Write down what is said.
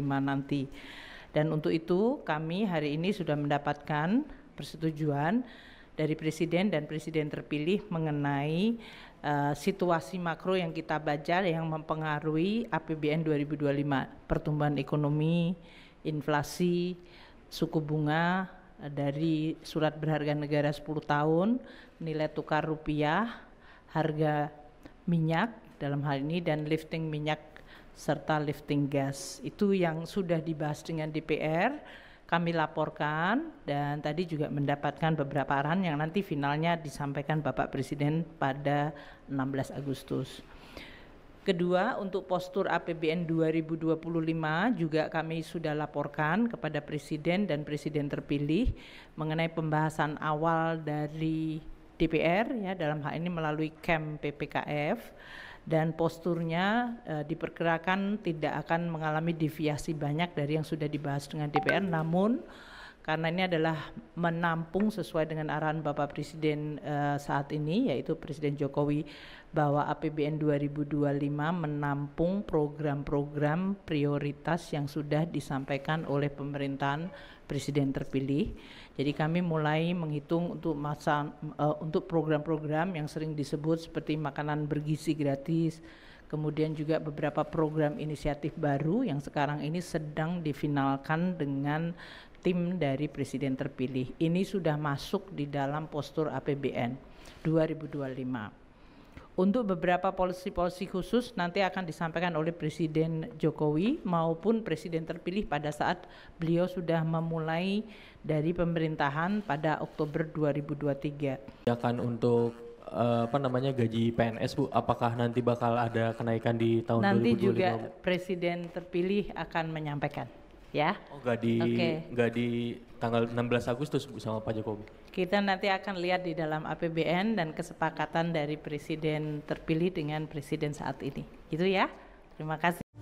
nanti. Dan untuk itu kami hari ini sudah mendapatkan persetujuan dari presiden dan presiden terpilih mengenai uh, situasi makro yang kita baca yang mempengaruhi APBN 2025, pertumbuhan ekonomi, inflasi, suku bunga uh, dari surat berharga negara 10 tahun, nilai tukar rupiah, harga minyak dalam hal ini dan lifting minyak serta lifting gas. Itu yang sudah dibahas dengan DPR, kami laporkan dan tadi juga mendapatkan beberapa arahan yang nanti finalnya disampaikan Bapak Presiden pada 16 Agustus. Kedua, untuk postur APBN 2025 juga kami sudah laporkan kepada Presiden dan Presiden terpilih mengenai pembahasan awal dari DPR ya dalam hal ini melalui KEM PPKF dan posturnya uh, diperkirakan tidak akan mengalami deviasi banyak dari yang sudah dibahas dengan DPR namun karena ini adalah menampung sesuai dengan arahan Bapak Presiden uh, saat ini yaitu Presiden Jokowi bahwa APBN 2025 menampung program-program prioritas yang sudah disampaikan oleh pemerintahan presiden terpilih. Jadi kami mulai menghitung untuk masa uh, untuk program-program yang sering disebut seperti makanan bergizi gratis, kemudian juga beberapa program inisiatif baru yang sekarang ini sedang difinalkan dengan tim dari presiden terpilih. Ini sudah masuk di dalam postur APBN 2025. Untuk beberapa polisi-polisi khusus nanti akan disampaikan oleh Presiden Jokowi maupun Presiden terpilih pada saat beliau sudah memulai dari pemerintahan pada Oktober 2023. Akan untuk eh, apa namanya gaji PNS Bu apakah nanti bakal ada kenaikan di tahun nanti 2025 Nanti juga presiden terpilih akan menyampaikan ya. Oh enggak di nggak okay. di tanggal 16 Agustus sama Pak Jokowi. Kita nanti akan lihat di dalam APBN dan kesepakatan dari presiden terpilih dengan presiden saat ini. Gitu ya. Terima kasih.